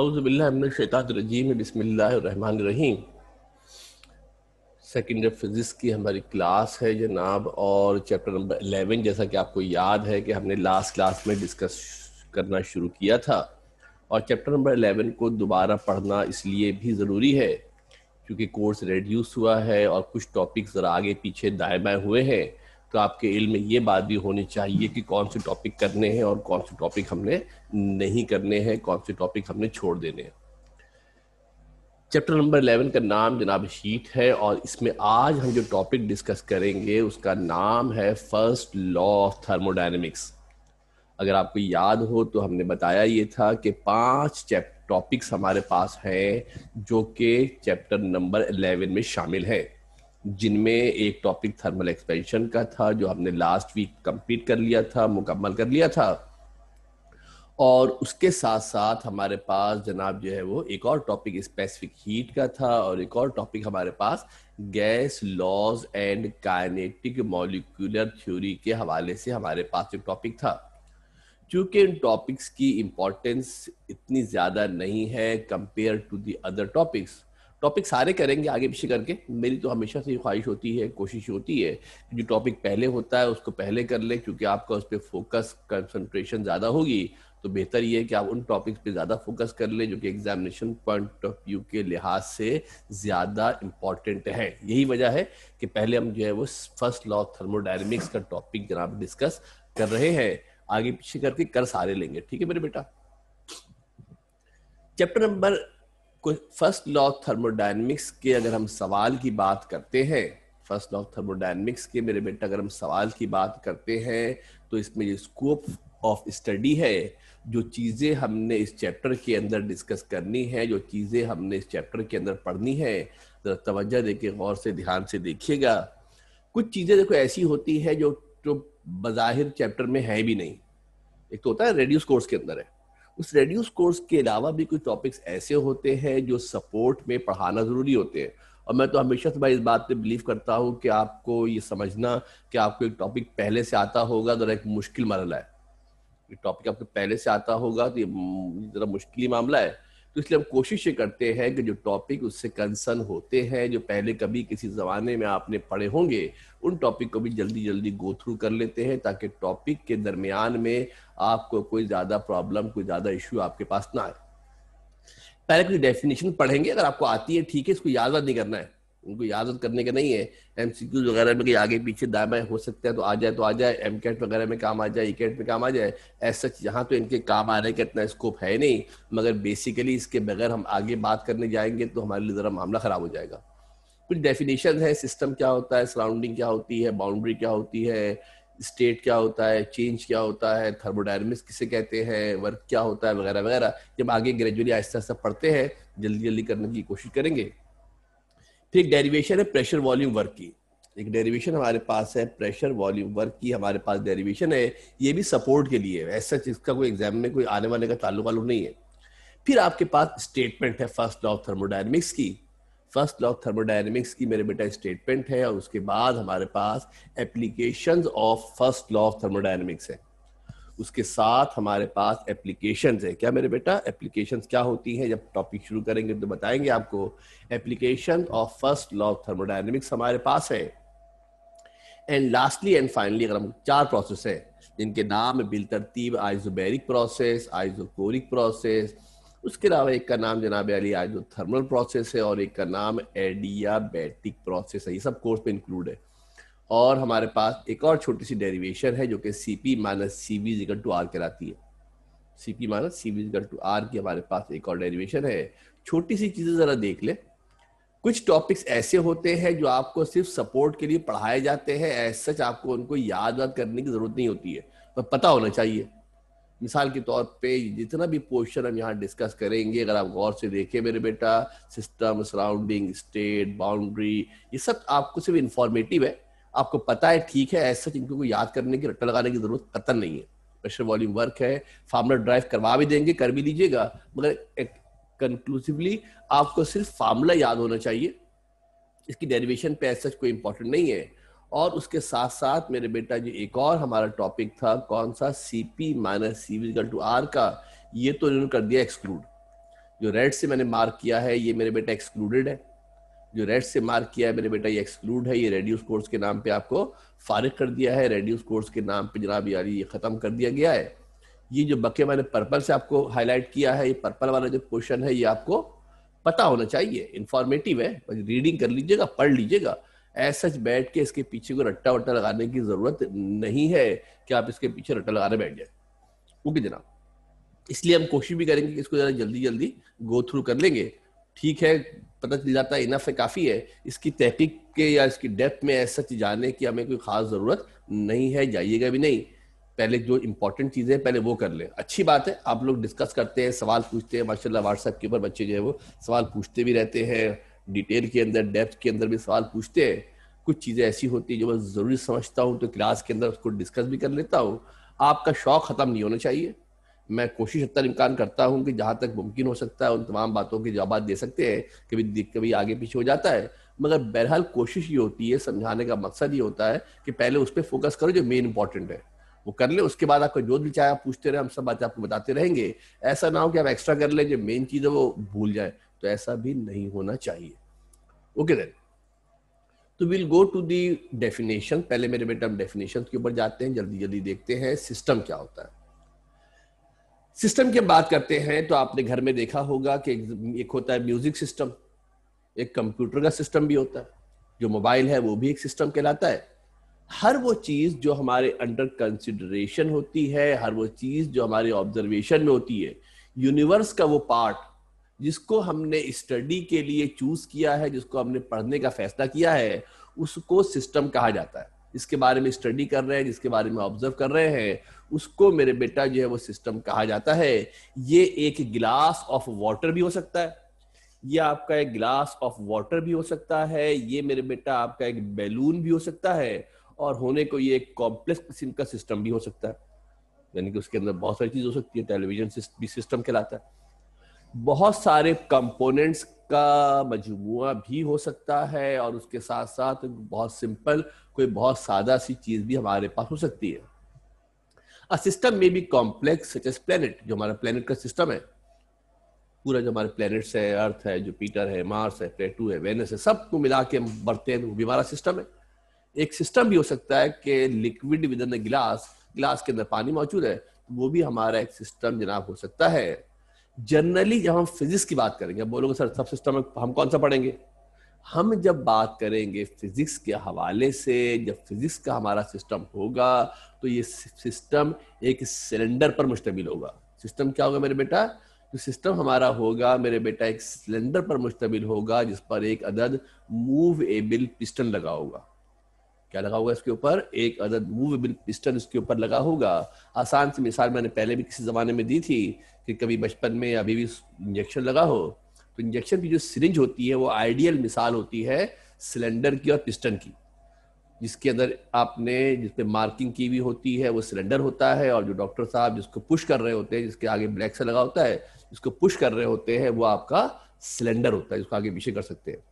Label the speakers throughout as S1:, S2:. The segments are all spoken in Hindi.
S1: अउज़बिल्लाशैतरजीम बसमीम सेकेंड फिज़िक्स की हमारी क्लास है जनाब और चैप्टर नंबर एलेवन जैसा कि आपको याद है कि हमने लास्ट क्लास में डिस्कस करना शुरू किया था और चैप्टर नंबर एलेवन को दोबारा पढ़ना इसलिए भी ज़रूरी है क्योंकि कोर्स रेड्यूस हुआ है और कुछ टॉपिक ज़रा आगे पीछे दाए बाएँ हुए हैं तो आपके इल में ये बात भी होनी चाहिए कि कौन से टॉपिक करने हैं और कौन से टॉपिक हमने नहीं करने हैं कौन से टॉपिक हमने छोड़ देने हैं चैप्टर नंबर इलेवन का नाम जनाब शीट है और इसमें आज हम जो टॉपिक डिस्कस करेंगे उसका नाम है फर्स्ट लॉ ऑफ थर्मोडाइनमिक्स अगर आपको याद हो तो हमने बताया ये था कि पांच टॉपिक्स हमारे पास हैं जो कि चैप्टर नंबर इलेवन में शामिल हैं जिनमें एक टॉपिक थर्मल एक्सपेंशन का था जो हमने लास्ट वीक कंप्लीट कर लिया था मुकम्मल कर लिया था और उसके साथ साथ हमारे पास जनाब जो है वो एक और टॉपिक स्पेसिफिक हीट का था और एक और टॉपिक हमारे पास gas laws and kinetic molecular theory के हवाले से हमारे पास एक टॉपिक था क्योंकि इन टॉपिक्स की इम्पोर्टेंस इतनी ज़्यादा नहीं है compare to the other topics topic सारे करेंगे आगे पीछे करके मेरी तो हमेशा से ये ख्वाहिश होती है कोशिश होती है कि जो टॉपिक पहले होता है उसको पहले कर ले क्योंकि आपका उस पर फोकस कंसंट्रेशन ज़्यादा होगी तो बेहतर ये है कि आप उन टॉपिक्स पे ज़्यादा फोकस कर लें जो कि एग्जामिनेशन पॉइंट ऑफ व्यू के लिहाज से ज़्यादा इम्पॉर्टेंट है यही वजह है कि पहले हम जो है वो फर्स्ट लॉ ऑफ थर्मोडाइनमिक्स का टॉपिक जनाब डिस्कस कर रहे हैं आगे पीछे करके कर सारे लेंगे ठीक है मेरे बेटा chapter number first law of thermodynamics के अगर हम सवाल की बात करते हैं फर्स्ट लॉ ऑफ थर्मोडाइनमिक्स के मेरे बेटा अगर हम सवाल की बात करते हैं तो इसमें जो स्कोप ऑफ स्टडी है जो चीज़ें हमने इस चैप्टर के अंदर डिस्कस करनी है जो चीज़ें हमने इस चैप्टर के अंदर पढ़नी है जरा तवज्जो देके गौर से ध्यान से देखिएगा कुछ चीज़ें देखो ऐसी होती है जो जो बाहिर चैप्टर में है भी नहीं एक तो होता है रेडियो कोर्स के अंदर है उस रेड्यूस कोर्स के अलावा भी कुछ टॉपिक्स ऐसे होते हैं जो सपोर्ट में पढ़ाना ज़रूरी होते हैं और मैं तो हमेशा से इस बात पे बिलीव करता हूँ कि आपको ये समझना कि आपको एक टॉपिक पहले से आता होगा ज़रा तो एक मुश्किल मरला है टॉपिक आपको पहले से आता होगा तो ये ज़रा मुश्किल मामला है तो इसलिए हम कोशिश ये करते हैं कि जो टॉपिक उससे कंसर्न होते हैं जो पहले कभी किसी ज़माने में आपने पढ़े होंगे उन टॉपिक को भी जल्दी जल्दी गो थ्रू कर लेते हैं ताकि टॉपिक के दरमियान में आपको कोई ज़्यादा प्रॉब्लम कोई ज़्यादा इशू आपके पास ना आए पहले कुछ डेफिनेशन पढ़ेंगे अगर आपको आती है ठीक है इसको याद नहीं करना है उनको इजाजत करने का नहीं है एम वगैरह में कहीं आगे पीछे दाएं हो सकता है तो आ जाए तो आ जाए एम कैट वगैरह में काम आ जाए ई e कैट में काम आ जाए एज सच यहाँ तो इनके काम आने का इतना स्कोप है नहीं मगर बेसिकली इसके बगैर हम आगे बात करने जाएंगे तो हमारे लिए ज़रा मामला ख़राब हो जाएगा कुछ डेफिनेशन है सिस्टम क्या होता है सराउंडिंग क्या होती है बाउंड्री क्या होती है स्टेट क्या होता है चेंज क्या होता है थर्मोडायनमिक्स किसे कहते हैं वर्क क्या होता है वगैरह वगैरह जब आगे ग्रेजुअली आहिस्ता आहिस्ता पढ़ते हैं जल्दी जल्दी करने की कोशिश करेंगे फिर तो एक डेरिवेशन है प्रेशर वॉल्यूम वर्क की एक डेरिवेशन हमारे पास है प्रेशर वॉल्यूम वर्क की हमारे पास डेरिवेशन है ये भी सपोर्ट के लिए है ऐसा इसका कोई एग्जाम में कोई आने वाले का ताल्लुक वालू नहीं है फिर आपके पास स्टेटमेंट है फर्स्ट लॉ ऑफ थर्मोडाइनमिक्स की फर्स्ट लॉ ऑफ थर्मोडाइनमिक्स की मेरे बेटा स्टेटमेंट है और उसके बाद हमारे पास application of first law of thermodynamics है उसके साथ हमारे पास एप्लीकेशन है क्या मेरे बेटा एप्लीकेशन क्या होती है जब टॉपिक शुरू करेंगे तो बताएंगे आपको application of first law of thermodynamics हमारे पास है एंड लास्टली एंड फाइनली अगर हम चार प्रोसेस है जिनके नाम बिल तरतीब आइजोबेरिक प्रोसेस आइजोकोरिक प्रोसेस उसके अलावा एक का नाम जनाब अली आइजो थर्मल प्रोसेस है और एक का नाम एडियाबैटिक प्रोसेस है ये सब कोर्स में इंक्लूड है और हमारे पास एक और छोटी सी डेरिवेशन है जो कि C P minus C V equal to R कहलाती है C P minus C V equal to R की हमारे पास एक और डेरिवेशन है छोटी सी चीज़ें ज़रा देख ले कुछ टॉपिक्स ऐसे होते हैं जो आपको सिर्फ सपोर्ट के लिए पढ़ाए जाते हैं एज सच आपको उनको याद याद करने की ज़रूरत नहीं होती है पर तो पता होना चाहिए मिसाल के तौर पे जितना भी पोर्शन हम यहाँ डिस्कस करेंगे अगर आप गौर से देखें मेरे बेटा सिस्टम सराउंडिंग स्टेट बाउंड्री ये सब आपको सिर्फ इंफॉर्मेटिव है आपको पता है ठीक है ऐसा तो इनको को याद करने की रट्टा लगाने की जरूरत कतन नहीं है प्रेशर वॉल्यूम वर्क है फार्मूला ड्राइव करवा भी देंगे कर भी दीजिएगा मगर कंक्लूसिवली आपको सिर्फ फार्मूला याद होना चाहिए इसकी डेरिवेशन पे ऐसा कोई इंपॉर्टेंट नहीं है और उसके साथ साथ मेरे बेटा जी एक और हमारा टॉपिक था कौन सा C P minus C V equal to R का ये तो इन्होंने कर दिया एक्सक्लूड जो रेड से मैंने मार्क किया है ये मेरे बेटा एक्सक्लूडेड है जो रेड से मार्क किया है मेरे बेटा ये एक्सक्लूड है ये रेड्यूस कोर्स के नाम पे आपको फारिग कर दिया है रेड्यूस कोर्स के नाम पे जनाब यानी ये ख़त्म कर दिया गया है ये जो बके मैंने पर्पल से आपको हाईलाइट किया है ये पर्पल वाला जो क्वेश्चन है ये आपको पता होना चाहिए इंफॉर्मेटिव है रीडिंग कर लीजिएगा पढ़ लीजिएगा ऐसा सच बैठ के इसके पीछे को रट्टा वट्टा लगाने की जरूरत नहीं है कि आप इसके पीछे रट्टा लगाने बैठ जाए ओके जनाब इसलिए हम कोशिश भी करेंगे कि इसको जरा जल्दी जल्दी गो थ्रू कर लेंगे ठीक है पता चल जाता है इनफ है काफ़ी है इसकी तहकीक के या इसकी डेप्थ में ऐसा चीज जानने की हमें कोई खास ज़रूरत नहीं है जाइएगा भी नहीं पहले जो इंपॉर्टेंट चीज़ें पहले वो कर लें अच्छी बात है आप लोग डिस्कस करते हैं सवाल पूछते हैं माशाल्लाह व्हाट्सएप के ऊपर बच्चे जो है वो सवाल पूछते भी रहते हैं डिटेल के अंदर डेप्थ के अंदर भी सवाल पूछते हैं कुछ चीज़ें ऐसी होती है जो मैं ज़रूरी समझता हूँ तो क्लास के अंदर उसको डिस्कस भी कर लेता हूँ आपका शौक ख़त्म नहीं होना चाहिए मैं कोशिश इतना इम्कान करता हूँ कि जहाँ तक मुमकिन हो सकता है उन तमाम बातों के जवाब दे सकते हैं कभी कभी आगे पीछे हो जाता है मगर बहरहाल कोशिश ये होती है समझाने का मकसद ये होता है कि पहले उस पर फोकस करो जो मेन इंपॉर्टेंट है वो कर ले उसके बाद आपको जो भी चाहे आप पूछते रहे हम सब बातें आपको बताते रहेंगे ऐसा ना हो कि आप एक्स्ट्रा कर लें जो मेन चीज़ है वो भूल जाए तो ऐसा भी नहीं होना चाहिए ओके देन तो will go to the definition पहले मेरे बेटा हम डेफिनेशन के ऊपर जाते हैं जल्दी जल्दी देखते हैं सिस्टम क्या होता है सिस्टम की बात करते हैं तो आपने घर में देखा होगा कि एक होता है म्यूजिक सिस्टम एक कंप्यूटर का सिस्टम भी होता है जो मोबाइल है वो भी एक सिस्टम कहलाता है हर वो चीज जो हमारे अंडर कंसिडरेशन होती है हर वो चीज जो हमारे ऑब्जर्वेशन में होती है यूनिवर्स का वो पार्ट जिसको हमने स्टडी के लिए चूज किया है जिसको हमने पढ़ने का फैसला किया है उसको सिस्टम कहा जाता है जिसके बारे में स्टडी कर रहे हैं जिसके बारे में ऑब्जर्व कर रहे हैं उसको मेरे बेटा जो है वो सिस्टम कहा जाता है ये एक गिलास ऑफ वाटर भी हो सकता है ये आपका एक गिलास ऑफ वाटर भी हो सकता है ये मेरे बेटा आपका एक बैलून भी हो सकता है और होने को ये एक कॉम्प्लेक्स किस्म का सिस्टम भी हो सकता है यानी कि उसके अंदर बहुत सारी चीज हो सकती है टेलीविजन भी सिस्टम कहलाता है बहुत सारे कंपोनेंट्स का मजमु भी हो सकता है और उसके साथ साथ बहुत सिंपल कोई बहुत सादा सी चीज़ भी हमारे पास हो सकती है अ सिस्टम में भी कॉम्प्लेक्स सच एस प्लेनेट जो हमारा प्लेनेट का सिस्टम है पूरा जो हमारे प्लैनेट्स है अर्थ है जुपीटर है मार्स है प्लेटू है वेनस है सबको मिला के बढ़ते हैं वो भी हमारा सिस्टम है एक सिस्टम भी हो सकता है कि लिक्विड विद इन गिलास गिलास के अंदर पानी मौजूद है वो भी हमारा एक सिस्टम जनाब हो सकता है जनरली जब हम फिजिक्स की बात करेंगे बोलोगे सर सब सिस्टम हम कौन सा पढ़ेंगे हम जब बात करेंगे फिजिक्स के हवाले से जब फिजिक्स का हमारा सिस्टम होगा तो ये सिस्टम एक सिलेंडर पर मुश्तमिल होगा सिस्टम क्या होगा मेरे बेटा तो सिस्टम हमारा होगा मेरे बेटा एक सिलेंडर पर मुश्तमिल होगा जिस पर एक अदद मूव एबल पिस्टन लगा होगा क्या लगा होगा इसके ऊपर एक अदद मूवेबल पिस्टन इसके ऊपर लगा होगा आसान सी मिसाल मैंने पहले भी किसी ज़माने में दी थी कि कभी बचपन में अभी भी इंजेक्शन लगा हो तो इंजेक्शन की जो सिरिंज होती है वो आइडियल मिसाल होती है सिलेंडर की और पिस्टन की जिसके अंदर आपने जिसपे मार्किंग की हुई होती है वो सिलेंडर होता है और जो डॉक्टर साहब जिसको पुश कर रहे होते हैं जिसके आगे ब्लैक से लगा होता है जिसको पुश कर रहे होते हैं वो आपका सिलेंडर होता है जिसको आगे पीछे कर सकते हैं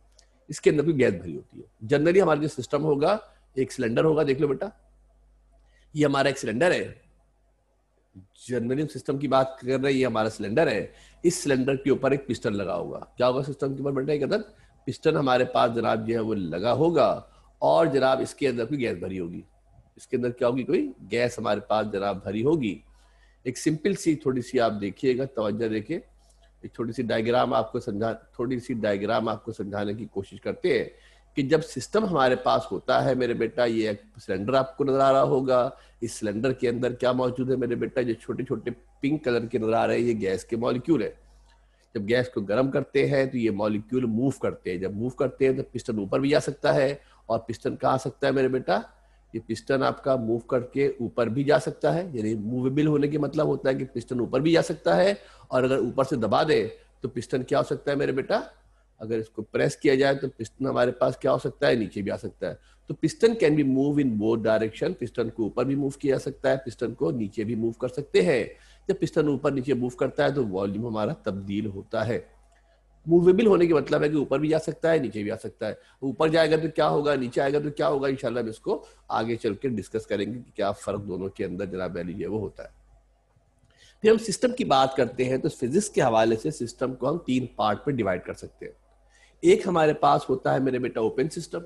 S1: इसके अंदर भी गैस भरी होती है जनरली हमारा जो सिस्टम होगा एक सिलेंडर होगा देख लो बेटा ये हमारा एक सिलेंडर है जर्मेनियम सिस्टम की बात कर रहे हैं ये हमारा सिलेंडर है इस सिलेंडर के ऊपर एक पिस्टन लगा होगा क्या होगा सिस्टम के ऊपर बेटा एक अदर पिस्टन हमारे पास जनाब जो है वो लगा होगा और जनाब इसके अंदर कोई गैस भरी होगी इसके अंदर क्या होगी कोई गैस हमारे पास जनाब भरी होगी एक सिंपल सी थोड़ी सी आप देखिएगा तोज्जा देखे एक छोटी सी डायग्राम आपको समझा थोड़ी सी डायग्राम आपको समझाने की कोशिश करते हैं कि जब सिस्टम हमारे पास होता है मेरे बेटा ये सिलेंडर आपको नजर आ रहा होगा इस सिलेंडर के अंदर क्या मौजूद है मेरे बेटा ये छोटे छोटे पिंक कलर के नजर आ रहे हैं ये गैस के मॉलिक्यूल है जब गैस को गर्म करते हैं तो ये मॉलिक्यूल मूव करते हैं जब मूव करते हैं तो पिस्टन ऊपर भी जा सकता है और पिस्टन कहाँ आ सकता है मेरे बेटा ये पिस्टन आपका मूव करके ऊपर भी जा सकता है यानी मूवेबल होने के मतलब होता है कि पिस्टन ऊपर भी जा सकता है और अगर ऊपर से दबा दे तो पिस्टन क्या हो सकता है मेरे बेटा अगर इसको प्रेस किया जाए तो पिस्टन हमारे पास क्या हो सकता है नीचे भी आ सकता है तो piston can be move in both direction piston को ऊपर भी मूव किया जा सकता है पिस्टन को नीचे भी मूव कर सकते हैं जब पिस्टन ऊपर नीचे मूव करता है तो वॉल्यूम हमारा तब्दील होता है मूवेबल होने के मतलब है कि ऊपर भी जा सकता है नीचे भी आ सकता है ऊपर जाएगा तो क्या होगा नीचे आएगा तो क्या होगा इंशाल्लाह हम इसको आगे चल के डिस्कस करेंगे कि क्या फर्क दोनों के अंदर जनाब है वो होता है फिर हम सिस्टम की बात करते हैं तो फिजिक्स के हवाले से सिस्टम को हम तीन पार्ट में डिवाइड कर सकते हैं एक हमारे पास होता है मेरे बेटा ओपन सिस्टम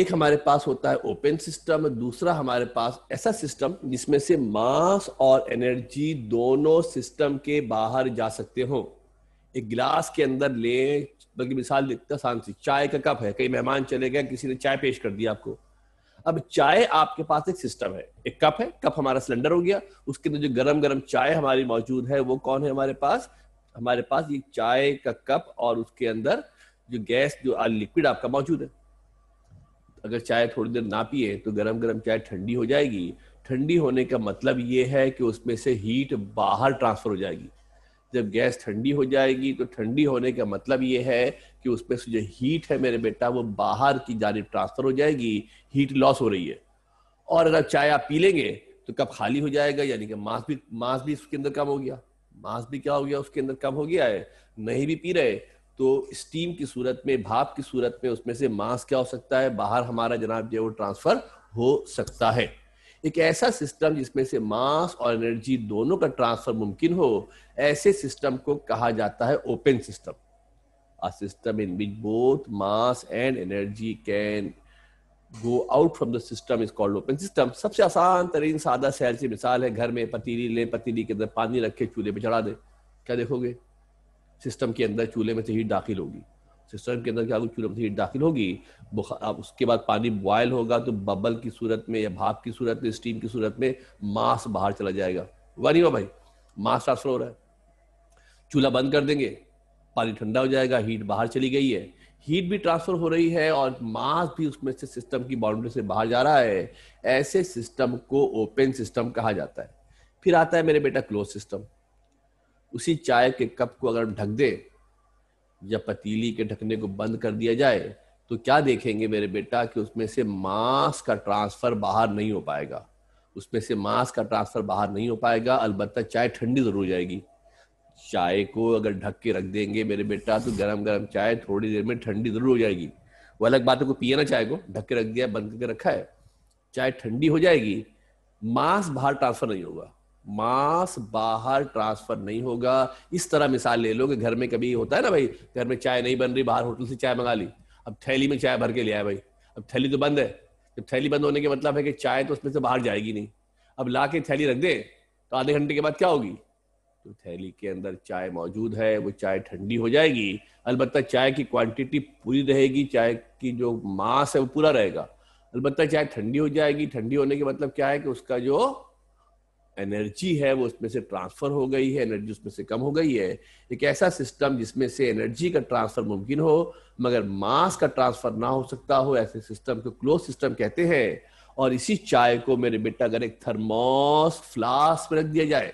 S1: एक हमारे पास होता है ओपन सिस्टम दूसरा हमारे पास ऐसा सिस्टम जिसमें से मास और एनर्जी दोनों सिस्टम के बाहर जा सकते हो एक गिलास के अंदर ले बल्कि मिसाल देखते आसान सी चाय का कप है कई मेहमान चले गए किसी ने चाय पेश कर दिया आपको अब चाय आपके पास एक सिस्टम है एक कप है कप हमारा सिलेंडर हो गया उसके अंदर जो गरम गरम चाय हमारी मौजूद है वो कौन है हमारे पास हमारे पास ये चाय का कप और उसके अंदर जो गैस जो लिक्विड आपका मौजूद है अगर चाय थोड़ी देर ना पिए तो गर्म गर्म चाय ठंडी हो जाएगी ठंडी होने का मतलब ये है कि उसमें से हीट बाहर ट्रांसफर हो जाएगी जब गैस ठंडी हो जाएगी तो ठंडी होने का मतलब ये है कि उसमें से जो हीट है मेरे बेटा वो बाहर की जानब ट्रांसफर हो जाएगी हीट लॉस हो रही है और अगर चाय आप पी लेंगे तो कप खाली हो जाएगा यानी कि मांस भी मांस भी उसके अंदर कम हो गया मास भी क्या हो गया उसके अंदर कम हो गया है नहीं भी पी रहे तो स्टीम की सूरत में भाप की सूरत में उसमें से मास क्या हो सकता है बाहर हमारा जनाब जो है वो ट्रांसफर हो सकता है एक ऐसा सिस्टम जिसमें से मास और एनर्जी दोनों का ट्रांसफर मुमकिन हो ऐसे सिस्टम को कहा जाता है open system a system in which both mass and energy can go out from the system is called open system सबसे आसान तरीन सादा सैर सी मिसाल है घर में पतीली ले पतीली के अंदर पानी रखे चूल्हे पे चढ़ा दे क्या देखोगे सिस्टम के अंदर चूल्हे में से हीट दाखिल होगी सिस्टम के अंदर क्या चूल्हे में से हीट दाखिल होगी बुखार उसके बाद पानी बॉयल होगा तो बबल की सूरत में या भाप की सूरत में स्टीम की सूरत में मांस बाहर चला जाएगा वरी नहीं भाई मांस ट्रांसफर हो रहा है चूल्हा बंद कर देंगे पानी ठंडा हो जाएगा हीट बाहर चली गई है हीट भी ट्रांसफर हो रही है और मास भी उसमें से सिस्टम की बाउंड्री से बाहर जा रहा है ऐसे सिस्टम को ओपन सिस्टम कहा जाता है फिर आता है मेरे बेटा क्लोज सिस्टम उसी चाय के कप को अगर हम ढक दे या पतीली के ढकने को बंद कर दिया जाए तो क्या देखेंगे मेरे बेटा कि उसमें से मास का ट्रांसफर बाहर नहीं हो पाएगा उसमें से मास का ट्रांसफर बाहर नहीं हो पाएगा अलबत्ता चाय ठंडी जरूर जाएगी चाय को अगर ढक के रख देंगे मेरे बेटा तो गरम गरम चाय थोड़ी देर में ठंडी जरूर हो जाएगी वो अलग बात है को पिए ना चाय को ढक के रख दिया बंद करके रखा है चाय ठंडी हो जाएगी मांस बाहर ट्रांसफर नहीं होगा मांस बाहर ट्रांसफर नहीं होगा इस तरह मिसाल ले लो कि घर में कभी होता है ना भाई घर में चाय नहीं बन रही बाहर होटल से चाय मंगा ली अब थैली में चाय भर के ले आया भाई अब थैली तो बंद है जब थैली बंद होने के मतलब है कि चाय तो उसमें से बाहर जाएगी नहीं अब ला के थैली रख दे तो आधे घंटे के बाद क्या होगी तो थैली के अंदर चाय मौजूद है वो चाय ठंडी हो जाएगी अलबत् चाय की क्वांटिटी पूरी रहेगी चाय की जो मास है वो पूरा रहेगा अलबत्ता चाय ठंडी हो जाएगी ठंडी होने के मतलब क्या है कि उसका जो एनर्जी है वो उसमें से ट्रांसफर हो गई है एनर्जी उसमें से कम हो गई है एक ऐसा सिस्टम जिसमें से एनर्जी का ट्रांसफर मुमकिन हो मगर मास का ट्रांसफर ना हो सकता हो ऐसे सिस्टम को क्लोज सिस्टम कहते हैं और इसी चाय को मेरे बेटा अगर एक थर्मोस फ्लास्क में रख दिया जाए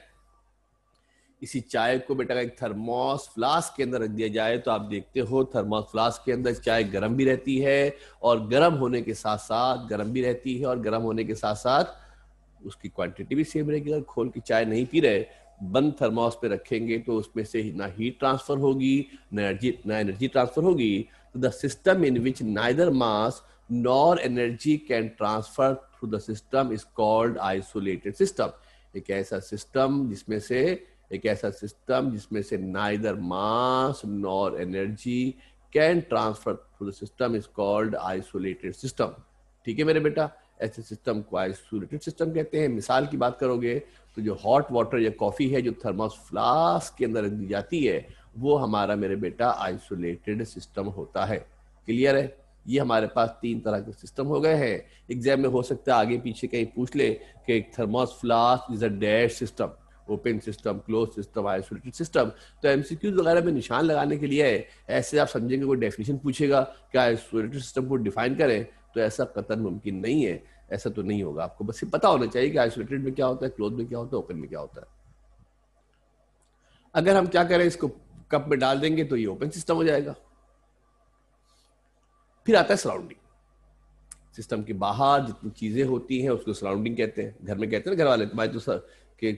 S1: इसी चाय को बेटा एक थर्मोस फ्लास्क के अंदर रख दिया जाए तो आप देखते हो थर्मोस फ्लास्क के अंदर चाय गर्म भी रहती है और गर्म होने के साथ साथ गर्म भी रहती है और गर्म होने के साथ साथ उसकी क्वांटिटी भी सेम रहेगी अगर खोल के चाय नहीं पी रहे बंद थर्मोस पे रखेंगे तो उसमें से ना हीट ट्रांसफर होगी ना एनर्जी ना एनर्जी ट्रांसफर होगी तो the system in which neither mass nor energy can transfer through the system is called isolated system एक ऐसा सिस्टम जिसमें से एक ऐसा सिस्टम जिसमें से neither mass nor energy can transfer through the system is called isolated system ठीक है मेरे बेटा ऐसे सिस्टम को आइसोलेटेड सिस्टम कहते हैं मिसाल की बात करोगे तो जो हॉट वाटर या कॉफी है जो थर्मस फ्लास्क के अंदर दी जाती है वो हमारा मेरे बेटा आइसोलेटेड सिस्टम होता है क्लियर है ये हमारे पास तीन तरह के सिस्टम हो गए हैं एग्जाम में हो सकता है आगे पीछे कहीं पूछ ले कि thermos flask is a dash system open system close system isolated system तो एमसीक्यूज वगैरह में निशान लगाने के लिए है ऐसे आप समझेंगे कोई डेफिनेशन पूछेगा क्या आइसोलेटेड सिस्टम को डिफाइन करें तो ऐसा कतन मुमकिन नहीं है ऐसा तो नहीं होगा आपको बस ये पता होना चाहिए कि आइसोलेटेड में क्या होता है क्लोज में क्या होता है ओपन में क्या होता है अगर हम क्या करें इसको कप में डाल देंगे तो ये ओपन सिस्टम हो जाएगा फिर आता है सराउंडिंग सिस्टम के बाहर जितनी चीजें होती हैं उसको सराउंडिंग कहते हैं घर में कहते हैं ना घर वाले तुम्हारे तो सर कि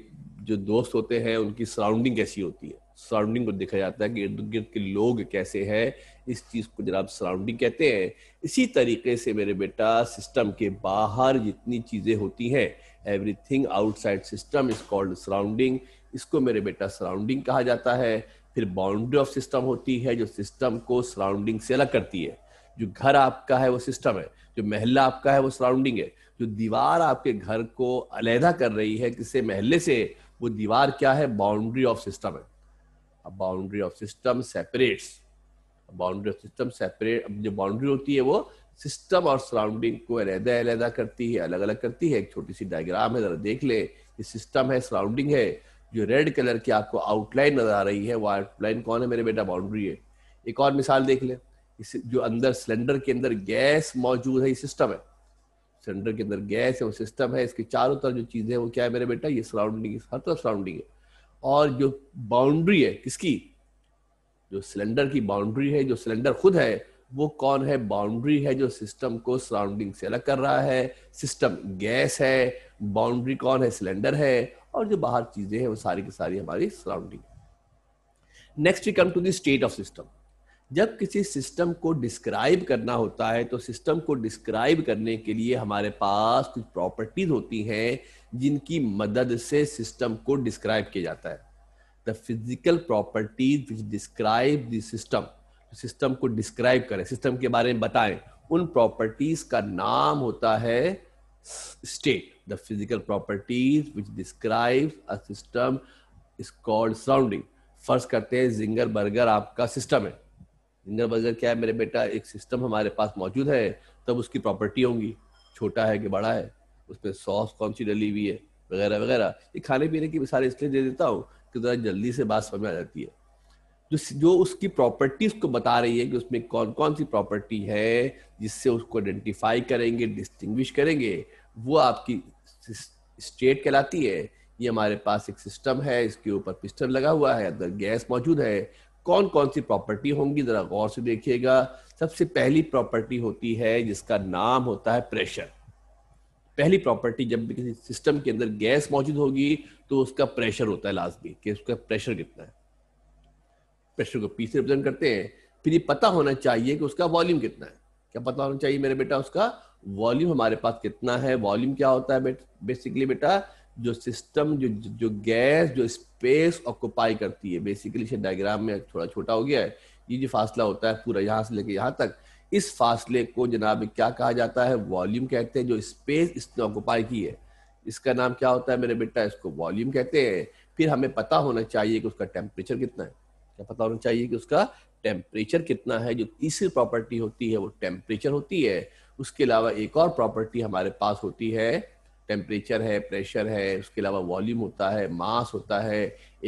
S1: जो दोस्त होते हैं उनकी सराउंडिंग कैसी होती है सराउंडिंग को देखा जाता है कि इर्द गिर्द के लोग कैसे हैं इस चीज को जनाब सराउंडिंग कहते हैं इसी तरीके से मेरे बेटा सिस्टम के बाहर जितनी चीजें होती हैं everything outside system is called surrounding इसको मेरे बेटा सराउंडिंग कहा जाता है फिर बाउंड्री ऑफ सिस्टम होती है जो सिस्टम को सराउंडिंग से अलग करती है जो घर आपका है वो सिस्टम है जो महला आपका है वो सराउंडिंग है जो दीवार आपके घर को अलहदा कर रही है किसी महल्ले से वो दीवार क्या है बाउंड्री ऑफ सिस्टम है अब boundary of system separates boundary of system separate अब जो बाउंड्री होती है वो सिस्टम और सराउंडिंग को अलहदा अलहदा करती है अलग अलग करती है एक छोटी सी डायग्राम है जरा देख ले ये सिस्टम है सराउंडिंग है जो रेड कलर की आपको आउटलाइन नजर आ रही है वो आउटलाइन कौन है मेरे बेटा बाउंड्री है एक और मिसाल देख ले इस जो अंदर सिलेंडर के अंदर गैस मौजूद है ये सिस्टम है सिलेंडर के अंदर गैस है वो सिस्टम है इसके चारों तरफ जो चीज़ें हैं वो क्या है मेरे बेटा ये सराउंडिंग हर तरफ सराउंडिंग है और जो बाउंड्री है किसकी जो सिलेंडर की बाउंड्री है जो सिलेंडर खुद है वो कौन है बाउंड्री है जो सिस्टम को सराउंडिंग से अलग कर रहा है सिस्टम गैस है बाउंड्री कौन है सिलेंडर है और जो बाहर चीजें हैं वो सारी की सारी हमारी surrounding next we come to the state of system जब किसी सिस्टम को डिस्क्राइब करना होता है तो सिस्टम को डिस्क्राइब करने के लिए हमारे पास कुछ प्रॉपर्टीज होती हैं जिनकी मदद से सिस्टम को डिस्क्राइब किया जाता है the physical properties which describe the system system को डिस्क्राइब करें सिस्टम के बारे में बताएं उन प्रॉपर्टीज का नाम होता है state the physical properties which describe a system is called surrounding first करते हैं जिंगर बर्गर आपका सिस्टम है इंद्र बजर क्या है मेरे बेटा एक सिस्टम हमारे पास मौजूद है तब उसकी प्रॉपर्टी होंगी छोटा है कि बड़ा है उसमें सॉस कौन सी डली हुई है वगैरह वगैरह ये खाने पीने की मिसाल इसलिए दे देता हूँ कि ज़रा जल्दी से बात समझ आ जाती है जो जो उसकी प्रॉपर्टीज को बता रही है कि उसमें कौन कौन सी प्रॉपर्टी है जिससे उसको आइडेंटिफाई करेंगे डिस्टिंग्विश करेंगे वो आपकी स्टेट कहलाती है ये हमारे पास एक सिस्टम है इसके ऊपर पिस्टन लगा हुआ है अंदर गैस मौजूद है कौन कौन सी प्रॉपर्टी होंगी जरा गौर से देखिएगा सबसे पहली प्रॉपर्टी होती है जिसका नाम होता है प्रेशर पहली प्रॉपर्टी जब भी किसी सिस्टम के अंदर गैस मौजूद होगी तो उसका प्रेशर होता है लाजमी कि उसका प्रेशर कितना है प्रेशर को पी रिप्रेजेंट करते हैं फिर ये पता होना चाहिए कि उसका वॉल्यूम कितना है क्या पता होना चाहिए मेरे बेटा उसका वॉल्यूम हमारे पास कितना है वॉल्यूम क्या होता है बेसिकली बेटा जो सिस्टम जो जो गैस जो स्पेस ऑक्यूपाई करती है बेसिकली डायग्राम में थोड़ा छोटा हो गया है ये जो फासला होता है पूरा यहाँ से लेके यहाँ तक इस फासले को जनाब क्या कहा जाता है वॉल्यूम कहते हैं जो स्पेस इसने ऑक्यूपाई की है इसका नाम क्या होता है मेरे बेटा इसको वॉल्यूम कहते हैं फिर हमें पता होना चाहिए कि उसका टेम्परेचर कितना है क्या पता होना चाहिए कि उसका टेम्परेचर कितना है जो तीसरी प्रॉपर्टी होती है वो टेम्परेचर होती है उसके अलावा एक और प्रॉपर्टी हमारे पास होती है टेम्परेचर है प्रेशर है उसके अलावा वॉल्यूम होता है मास होता है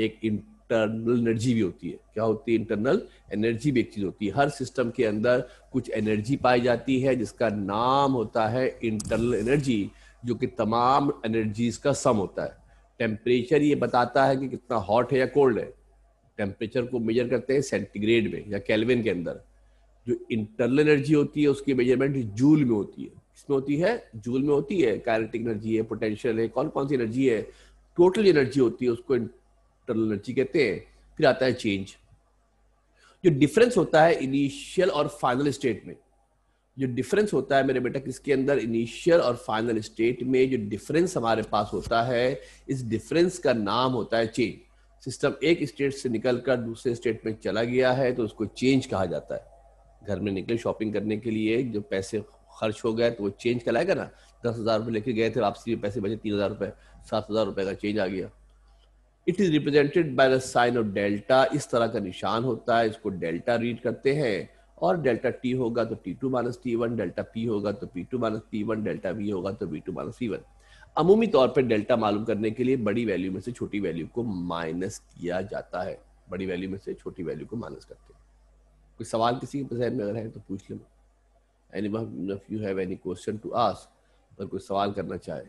S1: एक इंटरनल एनर्जी भी होती है क्या होती है इंटरनल एनर्जी भी एक चीज होती है हर सिस्टम के अंदर कुछ एनर्जी पाई जाती है जिसका नाम होता है इंटरनल एनर्जी जो कि तमाम एनर्जीज का सम होता है टेम्परेचर ये बताता है कि कितना हॉट है या कोल्ड है टेम्परेचर को मेजर करते हैं सेंटीग्रेड में या कैलविन के अंदर जो इंटरनल एनर्जी होती है उसकी मेजरमेंट जूल में होती है इसमें होती है जूल में होती है कैरेटिक एनर्जी है पोटेंशियल है कौन कौन सी एनर्जी है टोटल एनर्जी होती है उसको इंटरनल एनर्जी कहते हैं फिर आता है चेंज जो डिफरेंस होता है इनिशियल और फाइनल स्टेट में जो डिफरेंस होता है मेरे बेटा किसके अंदर इनिशियल और फाइनल स्टेट में जो डिफरेंस हमारे पास होता है इस डिफरेंस का नाम होता है चेंज सिस्टम एक स्टेट से निकलकर दूसरे स्टेट में चला गया है तो उसको चेंज कहा जाता है घर में निकले शॉपिंग करने के लिए जो पैसे खर्च हो गया तो वो चेंज कराएगा ना दस हजार रुपए लेके गए थे वापसी में पैसे बचे तीन हजार रुपए सात हजार रुपए का चेंज आ गया it is represented by the sign of delta इस तरह का निशान होता है इसको डेल्टा रीड करते हैं और डेल्टा टी होगा तो T two minus T one delta P होगा तो P two minus P one delta V होगा तो V two minus C one अमूमी तौर पर डेल्टा मालूम करने के लिए बड़ी वैल्यू में से छोटी वैल्यू को माइनस किया जाता है बड़ी वैल्यू में से छोटी वैल्यू को माइनस करते हैं कोई सवाल किसी के जहन में अगर है तो पूछ लेना anyone of you have any कोई सवाल करना चाहे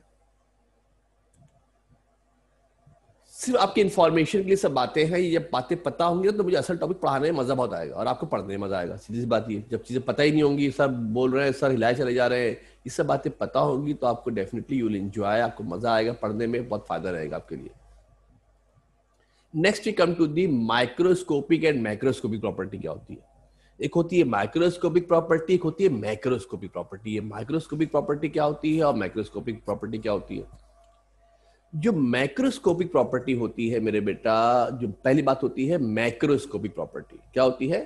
S1: सिर्फ आपके इंफॉर्मेशन के लिए सब बातें हैं ये जब बातें पता होंगी तो मुझे असल टॉपिक पढ़ाने में मजा बहुत आएगा और आपको पढ़ने में मजा आएगा सीधी सी बात ये जब चीजें पता ही नहीं होंगी सर बोल रहे हैं सर हिलाए चले जा रहे हैं ये सब बातें पता होंगी तो आपको डेफिनेटली यू विल एंजॉय आपको मजा आएगा पढ़ने में बहुत फायदा रहेगा आपके लिए next we come to the microscopic and microscopic property क्या होती है एक होती है माइक्रोस्कोपिक प्रॉपर्टी एक होती है मैक्रोस्कोपिक प्रॉपर्टी ये माइक्रोस्कोपिक प्रॉपर्टी क्या होती है और माइक्रोस्कोपिक प्रॉपर्टी क्या होती है जो मैक्रोस्कोपिक प्रॉपर्टी होती है मेरे बेटा जो पहली बात होती है मैक्रोस्कोपिक प्रॉपर्टी क्या होती है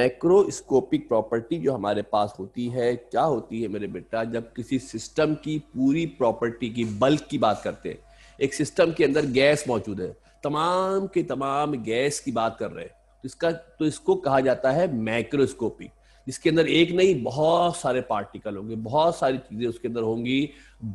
S1: मैक्रोस्कोपिक प्रॉपर्टी जो हमारे पास होती है क्या होती है मेरे बेटा जब किसी सिस्टम की पूरी प्रॉपर्टी की बल्क की बात करते हैं एक सिस्टम के अंदर गैस मौजूद है तमाम के तमाम गैस की बात कर रहे हैं इसका तो इसको कहा जाता है मैक्रोस्कोपिक जिसके अंदर एक नहीं बहुत सारे पार्टिकल होंगे बहुत सारी चीजें उसके अंदर होंगी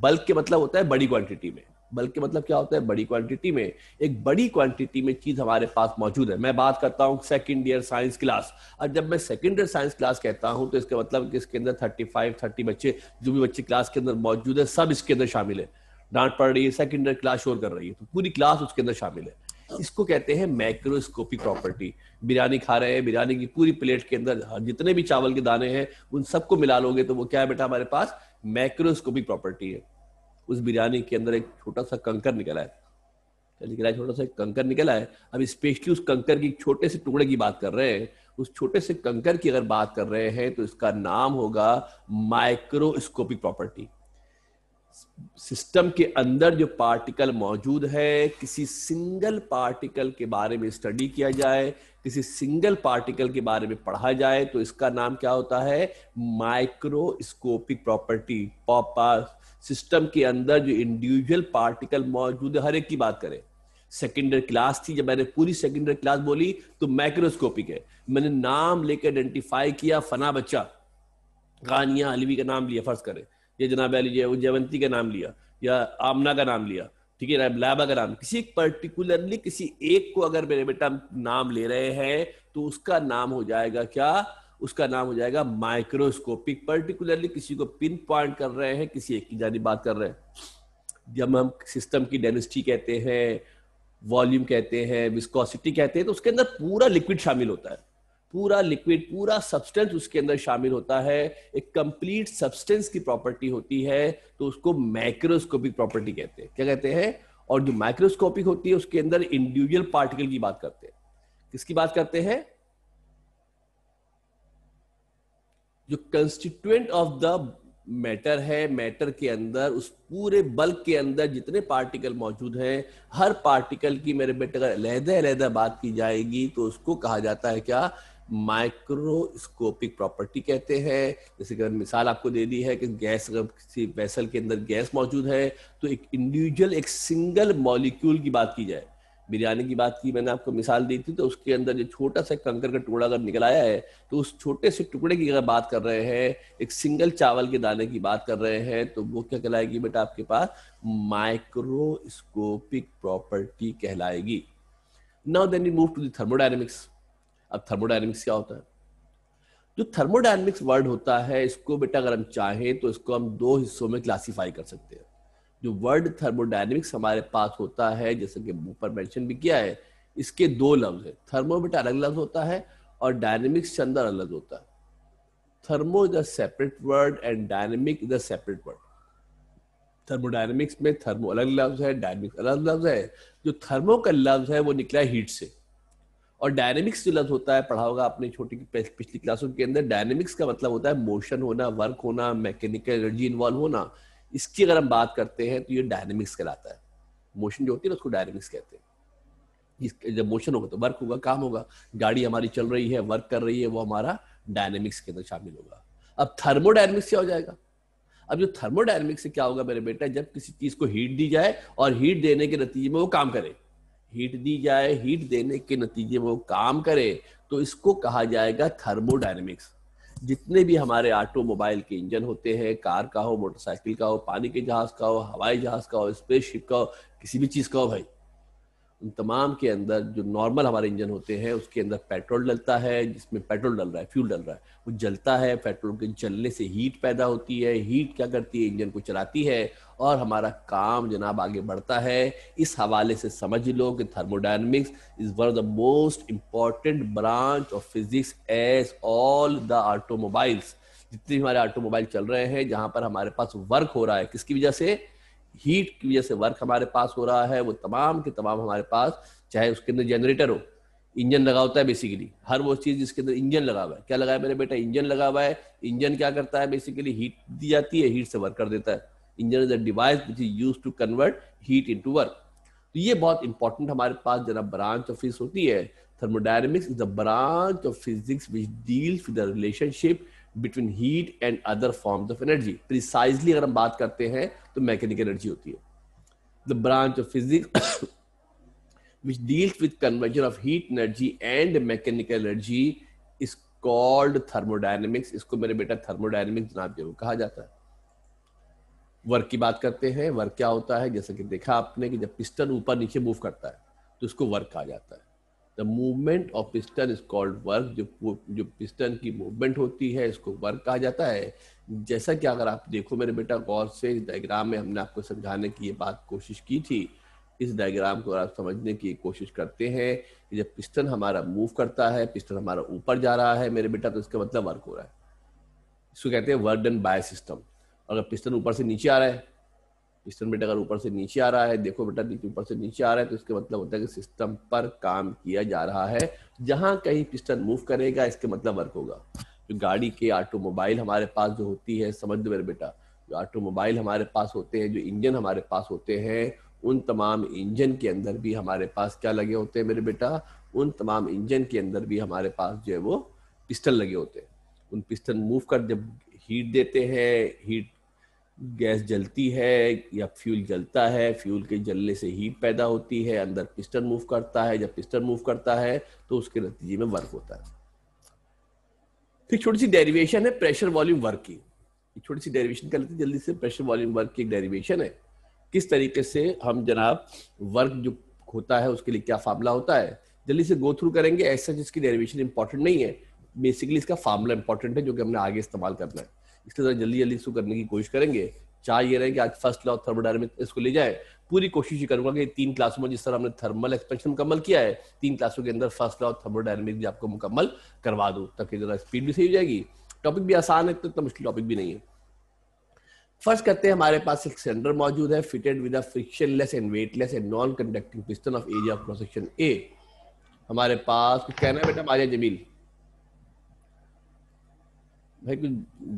S1: बल्क के मतलब होता है बड़ी क्वांटिटी में बल्कि मतलब क्या होता है बड़ी क्वांटिटी में एक बड़ी क्वांटिटी में चीज हमारे पास मौजूद है मैं बात करता हूँ सेकंड ईयर साइंस क्लास और जब मैं सेकेंड ईयर साइंस क्लास कहता हूँ तो इसका मतलब कि इसके अंदर थर्टी फाइव थर्टी बच्चे जो भी बच्चे क्लास के अंदर मौजूद है सब इसके अंदर शामिल है डांट पड़ रही है सेकेंड ईयर क्लास शोर कर रही है तो पूरी क्लास उसके अंदर शामिल है इसको कहते हैं मैक्रोस्कोपिक प्रॉपर्टी बिरयानी खा रहे हैं बिरयानी की पूरी प्लेट के अंदर हाँ, जितने भी चावल के दाने हैं उन सबको मिला लोगे तो वो क्या है बेटा हमारे पास मैक्रोस्कोपिक प्रॉपर्टी है उस बिरयानी के अंदर एक छोटा सा कंकर निकला है निकला है छोटा सा कंकर निकला है अब स्पेशली उस कंकर की छोटे से टुकड़े की बात कर रहे हैं उस छोटे से कंकर की अगर बात कर रहे हैं तो इसका नाम होगा माइक्रोस्कोपिक प्रॉपर्टी सिस्टम के अंदर जो पार्टिकल मौजूद है किसी सिंगल पार्टिकल के बारे में स्टडी किया जाए किसी सिंगल पार्टिकल के बारे में पढ़ा जाए तो इसका नाम क्या होता है माइक्रोस्कोपिक प्रॉपर्टी पॉपा सिस्टम के अंदर जो इंडिविजुअल पार्टिकल मौजूद है हर एक की बात करें सेकेंडरी क्लास थी जब मैंने पूरी सेकेंडरी क्लास बोली तो माइक्रोस्कोपिक है मैंने नाम लेके आइडेंटिफाई किया फना बच्चा गानिया अलवी का नाम लिया फर्ज करें ये जनाब लीजिए जयवंती का नाम लिया या आमना का नाम लिया ठीक है लाबा का नाम किसी पर्टिकुलरली किसी एक को अगर मेरे बेटा नाम ले रहे हैं तो उसका नाम हो जाएगा क्या उसका नाम हो जाएगा माइक्रोस्कोपिक पर्टिकुलरली किसी को पिन पॉइंट कर रहे हैं किसी एक की जानी बात कर रहे हैं जब हम सिस्टम की डेनिस्टी कहते हैं वॉल्यूम कहते हैं विस्कोसिटी कहते हैं तो उसके अंदर पूरा लिक्विड शामिल होता है पूरा लिक्विड पूरा सब्सटेंस उसके अंदर शामिल होता है एक कंप्लीट सब्सटेंस की प्रॉपर्टी होती है तो उसको माइक्रोस्कोपिक प्रॉपर्टी कहते हैं क्या कहते हैं और जो माइक्रोस्कोपिक होती है उसके अंदर इंडिविजुअल पार्टिकल की बात करते हैं किसकी बात करते हैं जो कंस्टिट्यूएंट ऑफ द मैटर है मैटर के अंदर उस पूरे बल्क के अंदर जितने पार्टिकल मौजूद हैं हर पार्टिकल की मेरे बेटे अगर अलहदा अलहदा बात की जाएगी तो उसको कहा जाता है क्या माइक्रोस्कोपिक प्रॉपर्टी कहते हैं जैसे कि मिसाल आपको दे दी है कि गैस अगर किसी वेसल के अंदर गैस मौजूद है तो एक इंडिविजुअल एक सिंगल मॉलिक्यूल की बात की जाए बिरयानी की बात की मैंने आपको मिसाल दी थी तो उसके अंदर जो छोटा सा कंकर का टुकड़ा अगर निकल आया है तो उस छोटे से टुकड़े की अगर बात कर रहे हैं एक सिंगल चावल के दाने की बात कर रहे हैं तो वो क्या कहलाएगी बेटा आपके पास माइक्रोस्कोपिक प्रॉपर्टी कहलाएगी now then you move to thermodynamics अब थर्मोडायनेमिक्स क्या होता है जो थर्मोडायनेमिक्स वर्ड होता है इसको बेटा अगर हम चाहें तो इसको हम दो हिस्सों में क्लासीफाई कर सकते हैं जो वर्ड थर्मोडायनेमिक्स हमारे पास होता है जैसे कि ऊपर मेंशन भी किया है इसके दो लफ्ज है थर्मो बेटा अलग लफ्ज होता है और डायनेमिक्स चंदर अलग होता है thermo is a separate word and dynamic is a separate word thermodynamics में थर्मो अलग लफ्ज है डायनेमिक्स अलग लफ्ज है जो थर्मो का लफ्ज है वो निकला हीट से और डायनेमिक्स जो लफ्ज होता है पढ़ा होगा आपने छोटी पिछली क्लासों के अंदर डायनेमिक्स का मतलब होता है मोशन होना वर्क होना मैकेनिकल एनर्जी इन्वॉल्व होना इसकी अगर हम बात करते हैं तो ये डायनेमिक्स कहलाता है मोशन जो होती है ना उसको डायनेमिक्स कहते हैं जब मोशन होगा तो वर्क होगा काम होगा गाड़ी हमारी चल रही है वर्क कर रही है वो हमारा डायनेमिक्स के अंदर शामिल होगा अब थर्मोडायनेमिक्स क्या हो जाएगा अब जो थर्मोडायनेमिक्स से क्या होगा मेरे बेटा जब किसी चीज को हीट दी जाए और हीट देने के नतीजे में वो काम करे हीट दी जाए हीट देने के नतीजे में वो काम करे तो इसको कहा जाएगा थर्मोडाइनमिक्स जितने भी हमारे ऑटोमोबाइल के इंजन होते हैं कार का हो मोटरसाइकिल का हो पानी के जहाज का हो हवाई जहाज का हो स्पेसशिप का हो किसी भी चीज का हो भाई उन तमाम के अंदर जो नॉर्मल हमारे इंजन होते हैं उसके अंदर पेट्रोल डलता है जिसमें पेट्रोल डल रहा है फ्यूल डल रहा है वो जलता है पेट्रोल के जलने से हीट पैदा होती है हीट क्या करती है इंजन को चलाती है और हमारा काम जनाब आगे बढ़ता है इस हवाले से समझ लो कि thermodynamics is one of the most important branch of physics as all the automobiles जितने हमारे ऑटोमोबाइल चल रहे हैं जहां पर हमारे पास वर्क हो रहा है किसकी वजह से हीट की वजह से वर्क हमारे पास हो रहा है वो तमाम के तमाम हमारे पास चाहे उसके अंदर जनरेटर हो इंजन लगा होता है बेसिकली हर वो चीज जिसके अंदर इंजन लगा हुआ है क्या लगा है मेरे बेटा इंजन लगा हुआ है इंजन क्या करता है बेसिकली हीट दी जाती है हीट से वर्क कर देता है engine is a device which is use to convert heat into work तो ये बहुत इंपॉर्टेंट हमारे पास जरा ब्रांच ऑफ फिजिक्स होती है thermodynamics is the branch of physics which deals with the relationship between heat and other forms of energy precisely अगर हम बात करते हैं तो मैकेनिकल एनर्जी होती है the branch of physics which deals with conversion of heat energy and mechanical energy is called thermodynamics इसको मेरे बेटा थर्मोडाइनमिक्स जनाब जरूर कहा जाता है वर्क की बात करते हैं वर्क क्या होता है जैसे कि देखा आपने कि जब पिस्टन ऊपर नीचे मूव करता है तो उसको वर्क कहा जाता है the movement of piston is called work जो जो पिस्टन की मूवमेंट होती है इसको वर्क कहा जाता है जैसा कि अगर आप देखो मेरे बेटा गौर से इस डायग्राम में हमने आपको समझाने की ये बात कोशिश की थी इस डायग्राम को आप समझने की कोशिश करते हैं कि जब पिस्टन हमारा मूव करता है पिस्टन हमारा ऊपर जा रहा है मेरे बेटा तो इसका मतलब वर्क हो रहा है इसको कहते हैं वर्क डन बाय सिस्टम अगर पिस्टन ऊपर से नीचे आ रहा है सिस्टम बेटा अगर ऊपर से नीचे आ रहा है देखो बेटा नीचे ऊपर से नीचे आ रहा है तो इसके मतलब होता है कि सिस्टम पर काम किया जा रहा है जहां कहीं पिस्टन मूव करेगा इसके मतलब वर्क होगा जो गाड़ी के ऑटोमोबाइल हमारे पास जो होती है समझ मेरे बेटा जो ऑटोमोबाइल हमारे पास होते हैं जो इंजन हमारे पास होते हैं उन तमाम इंजन के अंदर भी हमारे पास क्या लगे होते हैं मेरे बेटा उन तमाम इंजन के अंदर भी हमारे पास जो है वो पिस्टन लगे होते हैं उन पिस्टन मूव कर जब हीट देते हैं हीट गैस जलती है या फ्यूल जलता है फ्यूल के जलने से हीट पैदा होती है अंदर पिस्टन मूव करता है जब पिस्टन मूव करता है तो उसके नतीजे में वर्क होता है फिर छोटी सी डेरिवेशन है प्रेशर वॉल्यूम वर्क की छोटी सी डेरिवेशन कर लेते जल्दी से प्रेशर वॉल्यूम वर्क की एक डेरिवेशन है किस तरीके से हम जनाब वर्क जो होता है उसके लिए क्या फार्मूला होता है जल्दी से गो थ्रू करेंगे ऐसा जिसकी डेरिवेशन इंपॉर्टेंट नहीं है बेसिकली इसका फार्मूला इंपॉर्टेंट है जो कि हमने आगे इस्तेमाल करना है इसलिए जरा जल्दी जल्दी इसको करने की कोशिश करेंगे चाह ये रहे कि आज फर्स्ट लॉ थर्मोडायनेमिक इसको ले जाए पूरी कोशिश ये करूंगा कि तीन क्लासों में जिस तरह हमने थर्मल एक्सपेंशन मुकम्मल किया है तीन क्लासों के अंदर फर्स्ट लॉ थर्मोडायनेमिक भी आपको मुकम्मल करवा दूँ ताकि जरा स्पीड भी सही हो जाएगी टॉपिक भी आसान है तो इतना मुश्किल टॉपिक भी नहीं है फर्स्ट करते हैं हमारे पास एक सिलेंडर मौजूद है fitted with a frictionless and weightless and non conducting piston of area of cross section A हमारे पास कुछ कहना है बेटा मारिया जमील भाई कुछ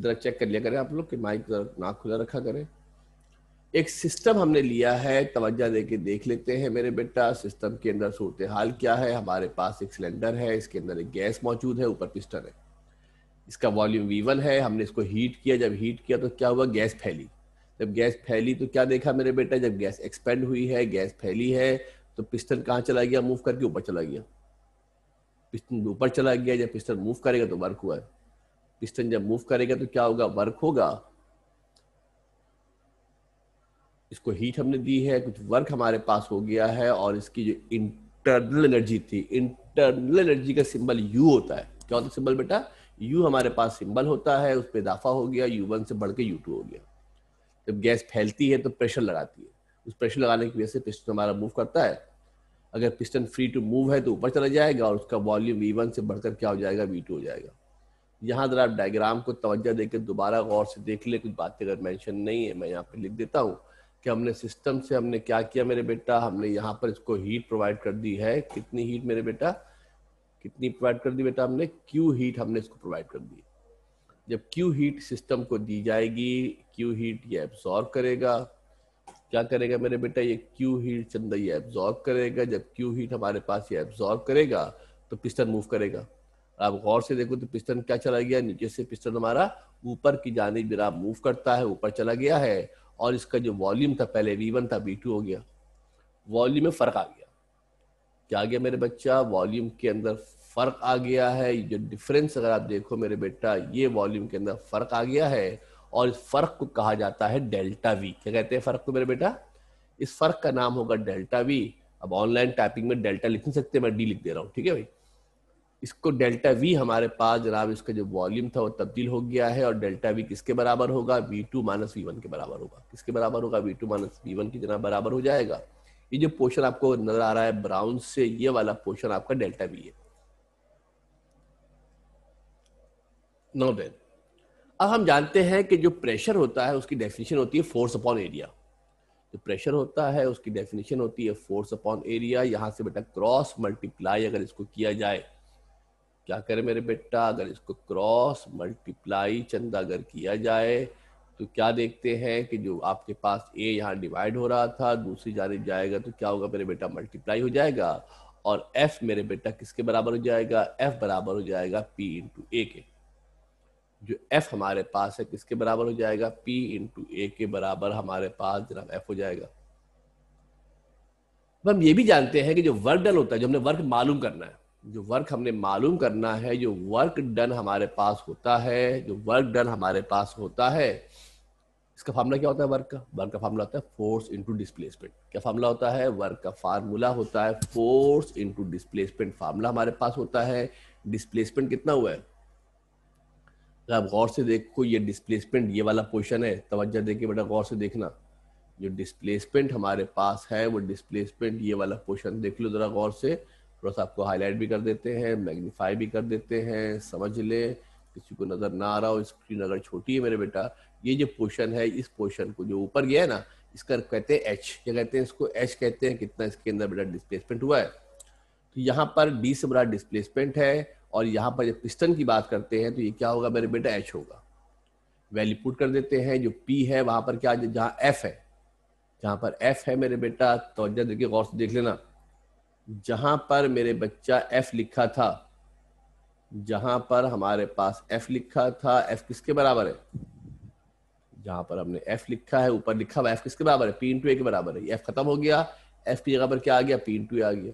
S1: जरा चेक कर लिया करें आप लोग कि माइक ना खुला रखा करें एक सिस्टम हमने लिया है तवज्जा दे के देख लेते हैं मेरे बेटा सिस्टम के अंदर सूरत हाल क्या है हमारे पास एक सिलेंडर है इसके अंदर एक गैस मौजूद है ऊपर पिस्टन है इसका वॉल्यूम वी वन है हमने इसको हीट किया जब हीट किया तो क्या हुआ गैस फैली जब गैस फैली तो क्या देखा मेरे बेटा जब गैस एक्सपेंड हुई है गैस फैली है तो पिस्टन कहाँ चला गया मूव करके ऊपर चला गया पिस्टन ऊपर चला गया जब पिस्टन मूव करेगा तो वर्क हुआ है पिस्टन जब मूव करेगा तो क्या होगा वर्क होगा इसको हीट हमने दी है कुछ वर्क हमारे पास हो गया है और इसकी जो इंटरनल एनर्जी थी इंटरनल एनर्जी का सिंबल यू होता है क्या होता है सिंबल बेटा यू हमारे पास सिंबल होता है उस पर इजाफा हो गया यू वन से बढ़ के यू टू हो गया जब गैस फैलती है तो प्रेशर लगाती है उस प्रेशर लगाने की वजह से पिस्टन हमारा मूव करता है अगर पिस्टन फ्री टू मूव है तो ऊपर चला जाएगा और उसका वॉल्यूम वी वन से बढ़कर क्या हो जाएगा वी टू हो जाएगा यहाँ जरा आप डायग्राम को तवज्जो देकर दोबारा गौर से देख ले कुछ बातें अगर मेंशन नहीं है मैं यहाँ पे लिख देता हूँ कि हमने सिस्टम से हमने क्या किया मेरे बेटा हमने यहाँ पर इसको हीट प्रोवाइड कर दी है कितनी हीट मेरे बेटा कितनी प्रोवाइड कर दी बेटा हमने क्यू हीट हमने इसको प्रोवाइड कर दी जब क्यू हीट सिस्टम को दी जाएगी क्यू हीट ये एब्जॉर्व करेगा क्या करेगा मेरे बेटा ये क्यू हीट चंदा ये एब्जॉर्व करेगा जब क्यू हीट हमारे पास ये एब्जॉर्व करेगा तो पिस्टन मूव करेगा आप गौर से देखो तो पिस्टन क्या चला गया नीचे से पिस्टन हमारा ऊपर की जाने बिना मूव करता है ऊपर चला गया है और इसका जो वॉल्यूम था पहले वी था वी टू हो गया वॉल्यूम में फर्क आ गया क्या आ गया मेरे बच्चा वॉल्यूम के अंदर फर्क आ गया है जो डिफरेंस अगर आप देखो मेरे बेटा ये वॉल्यूम के अंदर फर्क आ गया है और इस फर्क को कहा जाता है डेल्टा वी क्या कहते हैं फर्क को मेरे बेटा इस फर्क का नाम होगा डेल्टा वी अब ऑनलाइन टाइपिंग में डेल्टा लिख नहीं सकते मैं डी लिख दे रहा हूँ ठीक है भाई इसको डेल्टा वी हमारे पास जनाब इसका जो वॉल्यूम था वो तब्दील हो गया है और डेल्टा वी किसके बराबर होगा V two minus V one के बराबर होगा किसके बराबर होगा V two minus V one की जनाब बराबर हो जाएगा ये जो पोर्शन आपको नजर आ रहा है ब्राउन से ये वाला पोर्शन आपका डेल्टा वी है नो देन अब हम जानते हैं कि जो प्रेशर होता है उसकी डेफिनेशन होती है फोर्स अपॉन एरिया जो प्रेशर होता है उसकी डेफिनेशन होती है फोर्स अपॉन एरिया यहां से बेटा क्रॉस मल्टीप्लाई अगर इसको किया जाए क्या करे मेरे बेटा अगर इसको क्रॉस मल्टीप्लाई चंद अगर किया जाए तो क्या देखते हैं कि जो आपके पास ए यहाँ डिवाइड हो रहा था दूसरी जाने जाएगा तो क्या होगा मेरे बेटा मल्टीप्लाई हो जाएगा और एफ मेरे बेटा किसके बराबर हो जाएगा एफ बराबर हो जाएगा पी इंटू ए के जो एफ हमारे पास है किसके बराबर हो जाएगा पी इंटू ए के बराबर हमारे पास जनाब एफ हो जाएगा हम ये भी जानते हैं कि जो वर्क डन होता है जो हमने वर्क मालूम करना है जो वर्क हमने मालूम करना है जो वर्क डन हमारे पास होता है जो वर्क डन हमारे पास होता है इसका फार्मूला क्या होता है वर्क का वर्क का फार्मूला होता है फोर्स इंटू डिस्प्लेसमेंट क्या फार्मूला होता है वर्क का फार्मूला होता है फोर्स इंटू डिस्प्लेसमेंट फार्मूला हमारे पास होता है डिस्प्लेसमेंट कितना हुआ है अगर आप गौर से देखो ये डिस्प्लेसमेंट ये वाला पोर्शन है तोज्जा देखिए बेटा गौर से देखना जो डिस्प्लेसमेंट हमारे पास है वो डिस्प्लेसमेंट ये वाला पोर्शन देख लो जरा गौर से थोड़ा सा आपको हाईलाइट भी कर देते हैं मैग्नीफाई भी कर देते हैं समझ ले किसी को नजर ना आ रहा हो स्क्रीन अगर छोटी है मेरे बेटा ये जो पोर्शन है इस पोर्शन को जो ऊपर गया है ना इसका कहते हैं एच क्या कहते हैं इसको एच कहते हैं कितना इसके अंदर बेटा डिस्प्लेसमेंट हुआ है तो यहाँ पर डी से बड़ा डिस्प्लेसमेंट है और यहाँ पर जब पिस्टन की बात करते हैं तो ये क्या होगा मेरे बेटा एच होगा वैल्यू पुट कर देते हैं जो पी है वहां पर क्या जहाँ एफ है जहाँ पर एफ है मेरे बेटा तो गौर से देख लेना जहां पर मेरे बच्चा एफ लिखा था जहां पर हमारे पास एफ लिखा था एफ किसके बराबर है जहां पर हमने एफ लिखा है ऊपर लिखा हुआ एफ किसके बराबर है पी इंटू ए के बराबर है एफ खत्म हो गया एफ की जगह पर क्या आ गया पी इंटू ए आ गया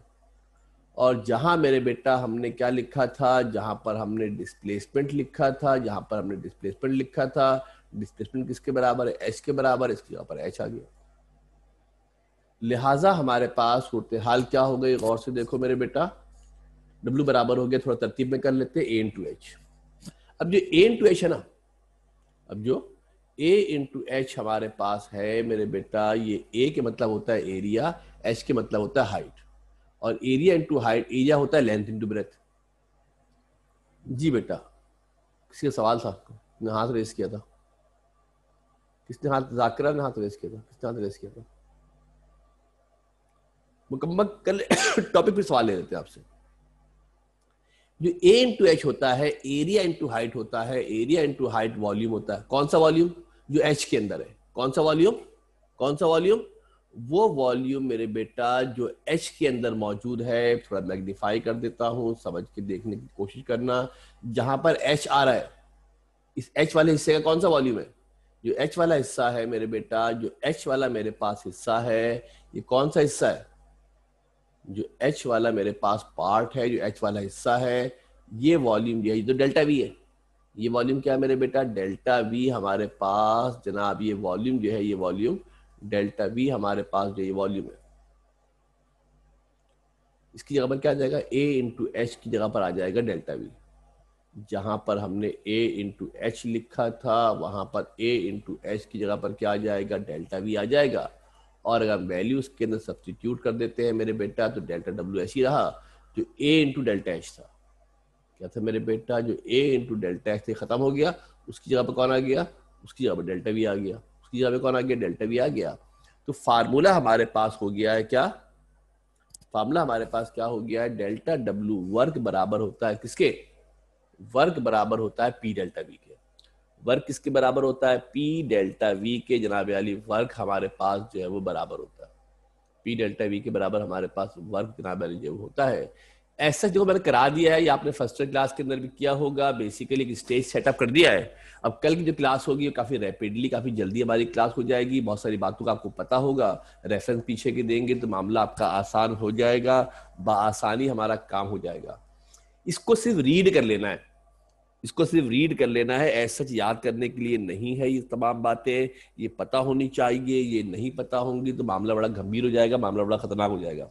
S1: और जहां मेरे बेटा हमने क्या लिखा था जहां पर हमने डिस्प्लेसमेंट लिखा था जहां पर हमने डिस्प्लेसमेंट लिखा था डिस्प्लेसमेंट किसके बराबर है एच के बराबर इसके जगह पर एच आ गया लिहाजा हमारे पास सूरत हाल क्या हो गई गौर से देखो मेरे बेटा डब्ल्यू बराबर हो गया थोड़ा तरतीब में कर लेते ए इंटू एच अब जो ए इंटू एच है ना अब जो ए इंटू एच हमारे पास है मेरे बेटा ये ए के मतलब होता है एरिया एच के मतलब होता है हाइट और एरिया इंटू हाइट एरिया होता है लेंथ इंटू ब्रेथ जी बेटा किसी का सवाल था आपको हाथ रेस किया था किसने हाथ जाकर ने हाथ रेस किया था किसने हाथ रेस किया था मुकम्मल कर टॉपिक पे सवाल ले लेते हैं आपसे जो ए इंटू एच होता है एरिया इंटू हाइट होता है एरिया इंटू हाइट वॉल्यूम होता है कौन सा वॉल्यूम जो एच के अंदर है कौन सा वॉल्यूम कौन सा वॉल्यूम वो वॉल्यूम मेरे बेटा जो एच के अंदर मौजूद है थोड़ा मैग्नीफाई कर देता हूँ समझ के देखने की कोशिश करना जहां पर एच आ रहा है इस एच वाले हिस्से का कौन सा वॉल्यूम है जो एच वाला हिस्सा है मेरे बेटा जो एच वाला मेरे पास हिस्सा है ये कौन सा हिस्सा है जो एच वाला मेरे पास पार्ट है जो एच वाला हिस्सा है ये वॉल्यूम जो तो है ये तो डेल्टा वी है ये वॉल्यूम क्या है मेरे बेटा डेल्टा वी हमारे पास जनाब ये वॉल्यूम जो है ये वॉल्यूम डेल्टा वी हमारे पास जो ये वॉल्यूम है इसकी जगह पर क्या आ जाएगा ए इंटू एच की जगह पर आ जाएगा डेल्टा वी जहां पर हमने ए इंटू एच लिखा था वहां पर ए इंटू एच की जगह पर क्या आ जाएगा डेल्टा वी आ जाएगा और अगर वैल्यूज के अंदर सब्सटीट्यूट कर देते हैं मेरे बेटा तो डेल्टा डब्ल्यू एच ही रहा जो ए इंटू डेल्टा एच था क्या था मेरे बेटा जो ए इंटू डेल्टा एच थे खत्म हो गया उसकी जगह पर कौन आ गया उसकी जगह पर डेल्टा भी आ गया उसकी जगह पर कौन आ गया डेल्टा भी आ गया तो फार्मूला हमारे पास हो गया है क्या फार्मूला हमारे पास क्या हो गया है डेल्टा डब्ल्यू वर्क बराबर होता है किसके वर्क बराबर होता है पी डेल्टा बी के वर्क किसके बराबर होता है पी डेल्टा वी के जनाब अली वर्क हमारे पास जो है वो बराबर होता है पी डेल्टा वी के बराबर हमारे पास वर्क जनाब अली जो होता है ऐसा जो मैंने करा दिया है या आपने फर्स्ट क्लास के अंदर भी किया होगा बेसिकली एक स्टेज सेटअप कर दिया है अब कल की जो क्लास होगी वो काफ़ी रैपिडली काफ़ी जल्दी हमारी क्लास हो जाएगी बहुत सारी बातों का आपको पता होगा रेफरेंस पीछे के देंगे तो मामला आपका आसान हो जाएगा बआसानी हमारा काम हो जाएगा इसको सिर्फ रीड कर लेना है इसको सिर्फ रीड कर लेना है ऐसा सच याद करने के लिए नहीं है ये तमाम बातें ये पता होनी चाहिए ये नहीं पता होंगी तो मामला बड़ा गंभीर हो जाएगा मामला बड़ा खतरनाक हो जाएगा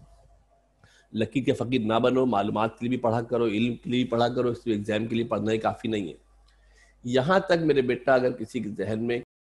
S1: लकीर के फकीर ना बनो मालूम के लिए भी पढ़ा करो इल्म के लिए भी पढ़ा करो सिर्फ एग्जाम के लिए पढ़ना ही काफ़ी नहीं है यहाँ तक मेरे बेटा अगर किसी के जहन में